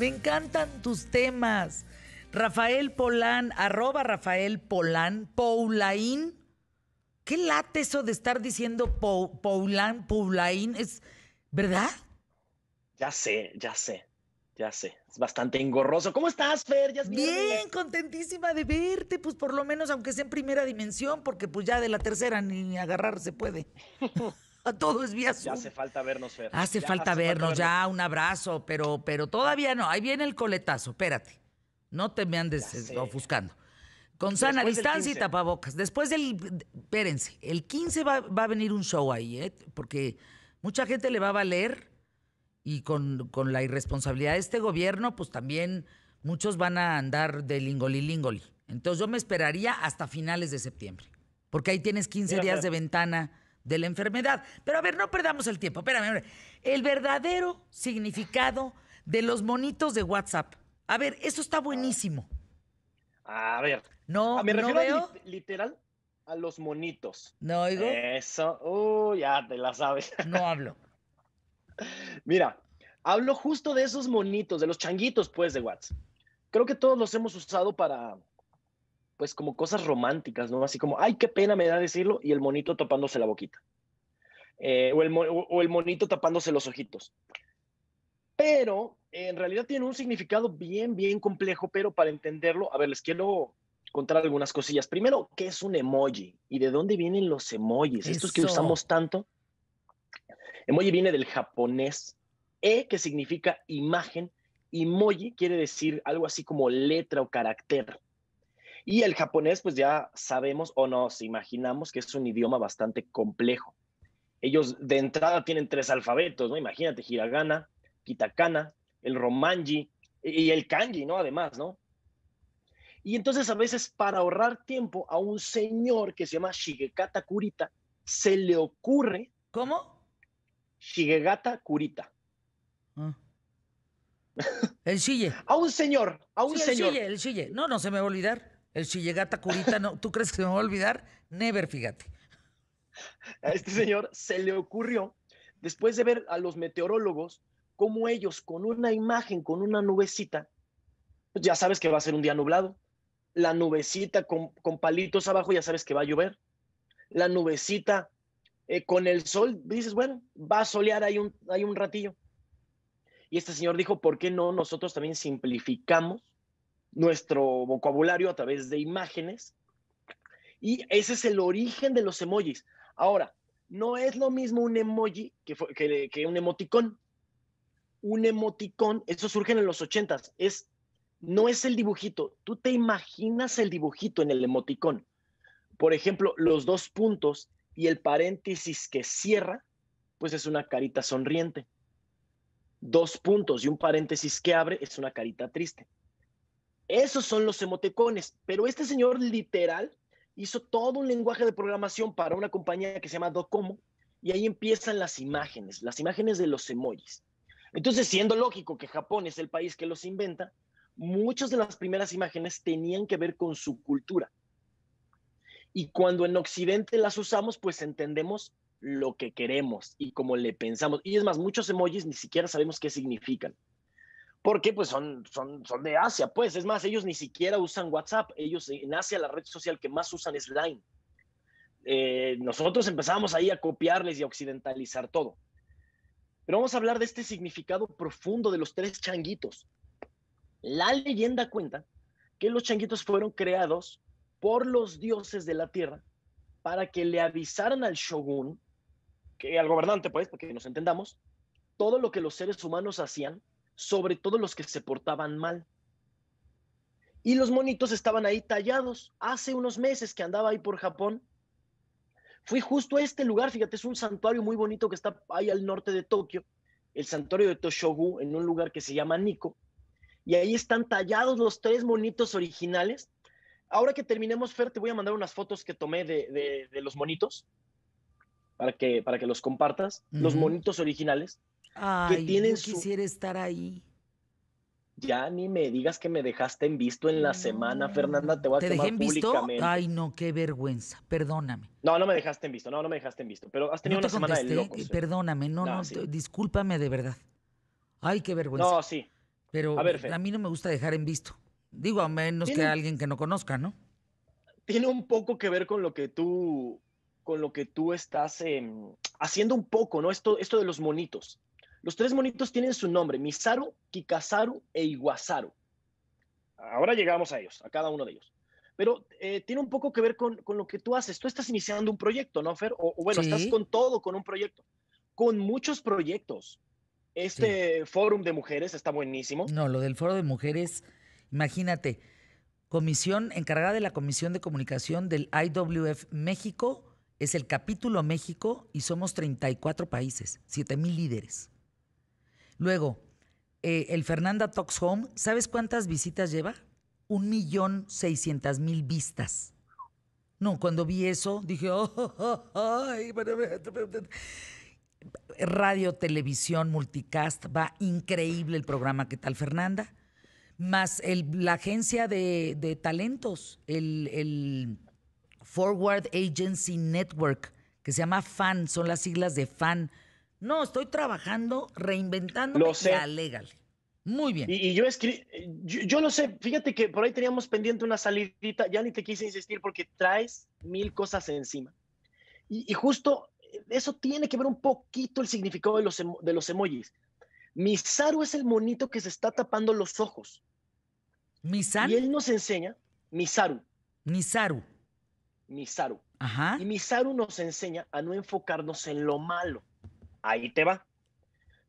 Me encantan tus temas. Rafael Polán, arroba Rafael Polán, Poulain. ¿Qué late eso de estar diciendo Poulaín, ¿Es verdad? Ya sé, ya sé, ya sé. Es bastante engorroso. ¿Cómo estás, Fer? bien, bien, contentísima de verte, pues por lo menos aunque sea en primera dimensión, porque pues ya de la tercera ni agarrar se puede. todo es vía Ya hace falta vernos, Fer. Hace, falta, vernos, ya un abrazo, pero, pero todavía no. Ahí viene el coletazo, espérate. No te me andes ofuscando. Con sana distancia y tapabocas. Después del. Espérense, el 15 va, a venir un show ahí, ¿eh? Porque mucha gente le va a valer y con, con, la irresponsabilidad de este gobierno, pues también muchos van a andar de lingoli lingoli. Entonces yo me esperaría hasta finales de septiembre, porque ahí tienes 15 días de ventana de la enfermedad. Pero a ver, no perdamos el tiempo. Espérame, el verdadero significado de los monitos de WhatsApp. A ver, eso está buenísimo. Ah, a ver. No, a, ah, me refiero literal a los monitos. No oigo. Eso, Uy, ya te la sabes. No hablo. Mira, hablo justo de esos monitos, de los changuitos, pues, de WhatsApp. Creo que todos los hemos usado para pues como cosas románticas, ¿no? Así como, ay, qué pena me da decirlo, y el monito tapándose la boquita. Eh, o, el, o, el monito tapándose los ojitos. Pero en realidad tiene un significado bien, bien complejo, pero para entenderlo, a ver, les quiero contar algunas cosillas. Primero, ¿qué es un emoji? ¿Y de dónde vienen los emojis? Estos que usamos tanto. Emoji viene del japonés e, que significa imagen, y moji quiere decir algo así como letra o carácter. Y el japonés, pues ya sabemos o nos imaginamos que es un idioma bastante complejo. Ellos de entrada tienen tres alfabetos, ¿no? Imagínate, hiragana, kitakana, el romanji y el kanji, ¿no? Además, ¿no? Y entonces a veces para ahorrar tiempo a un señor que se llama Shigekata Kurita, se le ocurre... ¿Cómo? Shigekata Kurita. Ah. El Shige. a un señor, a un el señor. el Shige. No, no se me va a olvidar. El sillegata curita, no, ¿tú crees que me va a olvidar? Never, fíjate. A este señor se le ocurrió, después de ver a los meteorólogos, cómo ellos con una imagen, con una nubecita, pues ya sabes que va a ser un día nublado. La nubecita con, palitos abajo, ya sabes que va a llover. La nubecita eh, con el sol, dices, bueno, va a solear ahí un, hay un ratillo. Y este señor dijo, ¿por qué no nosotros también simplificamos nuestro vocabulario a través de imágenes. Y ese es el origen de los emojis. Ahora, no es lo mismo un emoji que, un emoticón. Un emoticón, eso surge en los ochentas, es, no es el dibujito. Tú te imaginas el dibujito en el emoticón. Por ejemplo, los dos puntos y el paréntesis que cierra, pues es una carita sonriente. Dos puntos y un paréntesis que abre es una carita triste. Esos son los emoticones, pero este señor literal hizo todo un lenguaje de programación para una compañía que se llama Docomo y ahí empiezan las imágenes, las imágenes de los emojis. Entonces, siendo lógico que Japón es el país que los inventa, muchas de las primeras imágenes tenían que ver con su cultura. Y cuando en Occidente las usamos, pues entendemos lo que queremos y cómo le pensamos. Y es más, muchos emojis ni siquiera sabemos qué significan porque pues son, son, de Asia, pues es más, ellos ni siquiera usan WhatsApp, ellos en Asia la red social que más usan es Line. Eh, nosotros empezamos ahí a copiarles y a occidentalizar todo. Pero vamos a hablar de este significado profundo de los tres changuitos. La leyenda cuenta que los changuitos fueron creados por los dioses de la tierra para que le avisaran al shogun, que al gobernante, pues, porque nos entendamos, todo lo que los seres humanos hacían sobre todo los que se portaban mal. Y los monitos estaban ahí tallados. Hace unos meses que andaba ahí por Japón, fui justo a este lugar, fíjate, es un santuario muy bonito que está ahí al norte de Tokio, el santuario de Toshogu, en un lugar que se llama Niko. y ahí están tallados los tres monitos originales. Ahora que terminemos, Fer, te voy a mandar unas fotos que tomé de, de, los monitos para que, para que los compartas, los monitos originales. Ay, que quisiera estar ahí. Ya ni me digas que me dejaste en visto en la semana, Fernanda, te voy a ¿Te dejé visto? Ay, no, qué vergüenza, perdóname. No, no me dejaste en visto, no, no me dejaste en visto, pero has tenido una semana de locos. ¿eh? Perdóname, no, no, discúlpame de verdad. Ay, qué vergüenza. No, sí. Pero a, mí no me gusta dejar en visto. Digo, a menos que alguien que no conozca, ¿no? Tiene un poco que ver con lo que tú con lo que tú estás em, haciendo un poco, ¿no? Esto, esto de los monitos. Los tres monitos tienen su nombre, Misaru, Kikasaru e Iwasaru. Ahora llegamos a ellos, a cada uno de ellos. Pero eh, tiene un poco que ver con, lo que tú haces. Tú estás iniciando un proyecto, ¿no, Fer? O, bueno, estás con todo, con un proyecto. Con muchos proyectos. Este fórum de mujeres está buenísimo. No, lo del foro de mujeres, imagínate, comisión encargada de la Comisión de Comunicación del IWF México, es el capítulo México y somos 34 países, 7 mil líderes. Luego, eh, el Fernanda Talks Home, ¿sabes cuántas visitas lleva? Un millón seiscientas mil vistas. No, cuando vi eso dije, oh, oh, oh radio, televisión, multicast, va increíble el programa, ¿qué tal Fernanda? Más la agencia de, talentos, el, Forward Agency Network, que se llama FAN, son las siglas de FAN no, estoy trabajando, reinventando lo sea legal, Muy bien. Y, yo escribí, yo, lo sé, fíjate que por ahí teníamos pendiente una salidita, ya ni te quise insistir porque traes mil cosas encima. Y, justo eh, eso tiene que ver un poquito el significado de los, de los emojis. Misaru es el monito que se está tapando los ojos. ¿Misaru? Y él nos enseña, Misaru. Misaru. Misaru. Ajá. Y Misaru nos enseña a no enfocarnos en lo malo, ahí te va.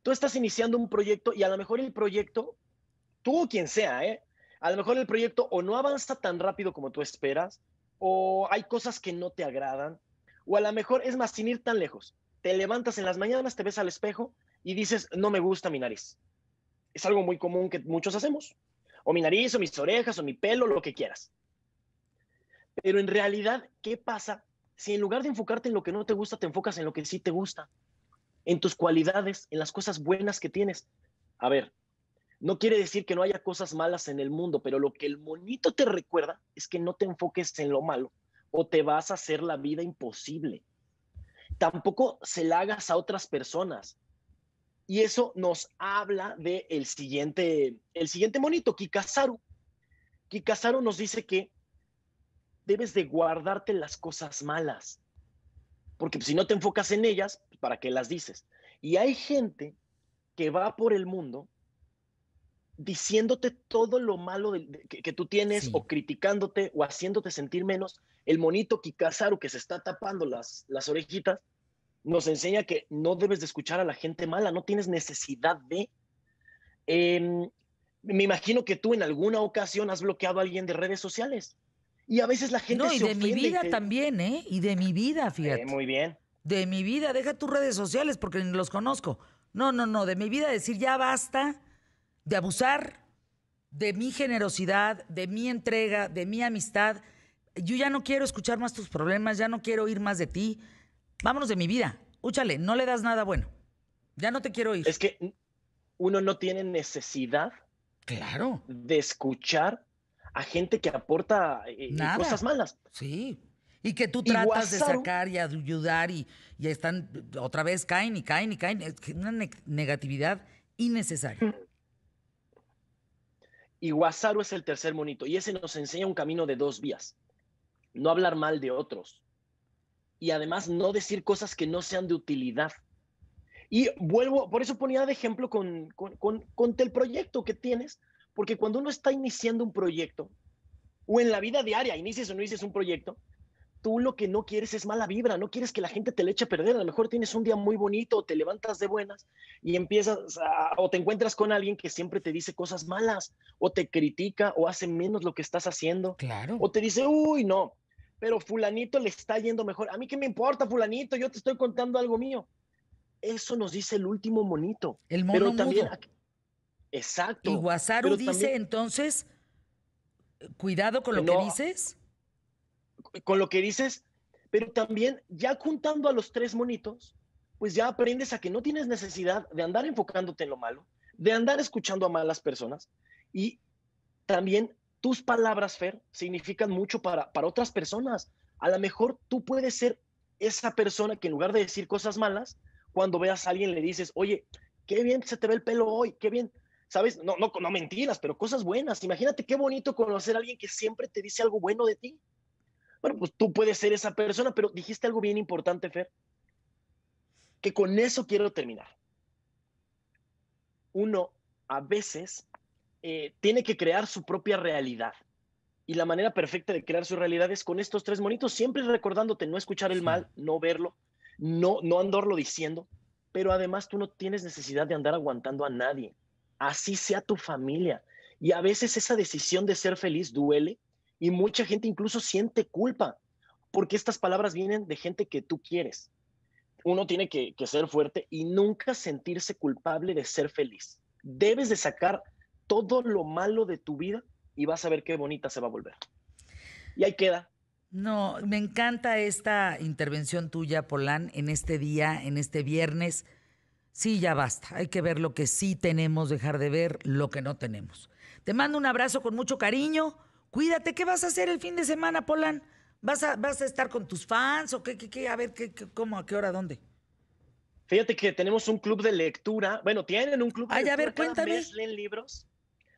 Tú estás iniciando un proyecto y a lo mejor el proyecto, tú o quien sea, ¿eh? a lo mejor el proyecto o no avanza tan rápido como tú esperas, o hay cosas que no te agradan, o a lo mejor es más sin ir tan lejos. Te levantas en las mañanas, te ves al espejo y dices, no me gusta mi nariz. Es algo muy común que muchos hacemos. O mi nariz, o mis orejas, o mi pelo, lo que quieras. Pero en realidad, ¿qué pasa si en lugar de enfocarte en lo que no te gusta, te enfocas en lo que sí te gusta? en tus cualidades, en las cosas buenas que tienes. A ver, no quiere decir que no haya cosas malas en el mundo, pero lo que el monito te recuerda es que no te enfoques en lo malo o te vas a hacer la vida imposible. Tampoco se la hagas a otras personas. Y eso nos habla del el siguiente, el siguiente monito, Kikasaru. Kikasaru nos dice que debes de guardarte las cosas malas porque si no te enfocas en ellas, pues, ¿para qué las dices? Y hay gente que va por el mundo diciéndote todo lo malo que, tú tienes o criticándote o haciéndote sentir menos. El monito Kikazaru que se está tapando las, orejitas nos enseña que no debes de escuchar a la gente mala, no tienes necesidad de... Em, me imagino que tú en alguna ocasión has bloqueado a alguien de redes sociales. Y a veces la gente No, y de mi vida también, ¿eh? Y de mi vida, eh, fíjate. muy bien. De mi vida, deja tus redes sociales porque los conozco. No, no, no, de mi vida decir ya basta de abusar de mi generosidad, de mi entrega, de mi amistad. Yo ya no quiero escuchar más tus problemas, ya no quiero oír más de ti. Vámonos de mi vida. Úchale, no le das nada bueno. Ya no te quiero oír. Es que uno no tiene necesidad claro. de escuchar a gente que aporta eh, eh, cosas malas. Sí. Y que tú tratas de sacar y ayudar y, y están otra vez caen y caen y caen. Es una negatividad innecesaria. Mm. Y Guasaro es el tercer monito y ese nos enseña un camino de dos vías. No hablar mal de otros y además no decir cosas que no sean de utilidad. Y vuelvo, por eso ponía de ejemplo con, con el proyecto que tienes, porque cuando uno está iniciando un proyecto, o en la vida diaria, inicies o no inicies un proyecto, tú lo que no quieres es mala vibra, no quieres que la gente te le eche a perder. A lo mejor tienes un día muy bonito, te levantas de buenas y empiezas o te encuentras con alguien que siempre te dice cosas malas, o te critica, o hace menos lo que estás haciendo. Claro. O te dice, uy, no, pero Fulanito le está yendo mejor. A mí qué me importa, Fulanito, yo te estoy contando algo mío. Eso nos dice el último monito. El monito. pero también, Exacto. Y Guasaru dice entonces, cuidado con lo que dices. Con lo que dices, pero también ya juntando a los tres monitos, pues ya aprendes a que no tienes necesidad de andar enfocándote en lo malo, de andar escuchando a malas personas y también tus palabras, Fer, significan mucho para, para otras personas. A lo mejor tú puedes ser esa persona que en lugar de decir cosas malas, cuando veas a alguien le dices, oye, qué bien se te ve el pelo hoy, qué bien, ¿sabes? No, no, no mentiras, pero cosas buenas. Imagínate qué bonito conocer a alguien que siempre te dice algo bueno de ti. Bueno, pues tú puedes ser esa persona, pero dijiste algo bien importante, Fer, que con eso quiero terminar. Uno a veces eh, tiene que crear su propia realidad. Y la manera perfecta de crear su realidad es con estos tres monitos, siempre recordándote no escuchar el mal, no verlo, no, no andarlo diciendo, pero además tú no tienes necesidad de andar aguantando a nadie así sea tu familia. Y a veces esa decisión de ser feliz duele y mucha gente incluso siente culpa porque estas palabras vienen de gente que tú quieres. Uno tiene que, ser fuerte y nunca sentirse culpable de ser feliz. Debes de sacar todo lo malo de tu vida y vas a ver qué bonita se va a volver. Y ahí queda. No, me encanta esta intervención tuya, Polán, en este día, en este viernes. Sí, ya basta. Hay que ver lo que sí tenemos, dejar de ver lo que no tenemos. Te mando un abrazo con mucho cariño. Cuídate. ¿Qué vas a hacer el fin de semana, Polan? ¿Vas a, vas a estar con tus fans o qué? qué, qué? A ver, qué, ¿cómo? ¿A qué hora? ¿Dónde? Fíjate que tenemos un club de lectura. Bueno, tienen un club de lectura. A ver, cuéntame. Cada mes leen libros.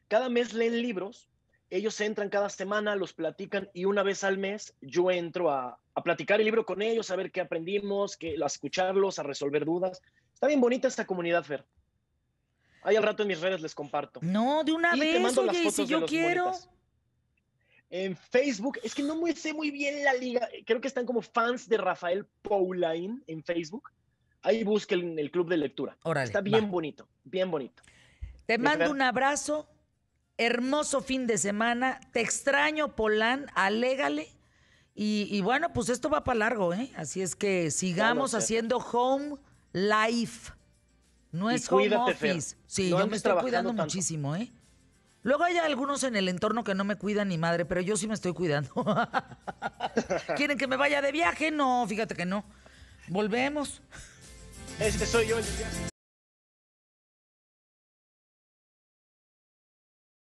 Cada mes leen libros. Ellos entran cada semana, los platican y una vez al mes yo entro a, platicar el libro con ellos, a ver qué aprendimos, que a escucharlos, a resolver dudas. Está bien bonita esta comunidad, Fer. Ahí al rato en mis redes les comparto. No, de una vez, las si yo quiero. En Facebook, es que no me sé muy bien la liga. Creo que están como fans de Rafael Paulain en Facebook. Ahí busquen el club de lectura. Está bien bonito, bien bonito. Te mando un abrazo. Hermoso fin de semana. Te extraño, Polán. Alégale. Y, y bueno, pues esto va para largo, ¿eh? Así es que sigamos haciendo home life. No es home office. Sí, yo me estoy cuidando muchísimo, ¿eh? Luego hay algunos en el entorno que no me cuidan ni madre, pero yo sí me estoy cuidando. ¿Quieren que me vaya de viaje? No, fíjate que no. Volvemos. Este soy yo el